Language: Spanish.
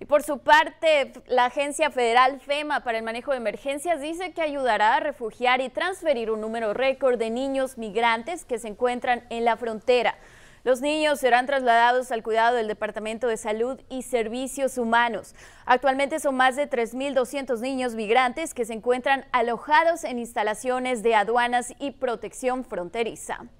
Y por su parte, la Agencia Federal FEMA para el Manejo de Emergencias dice que ayudará a refugiar y transferir un número récord de niños migrantes que se encuentran en la frontera. Los niños serán trasladados al cuidado del Departamento de Salud y Servicios Humanos. Actualmente son más de 3.200 niños migrantes que se encuentran alojados en instalaciones de aduanas y protección fronteriza.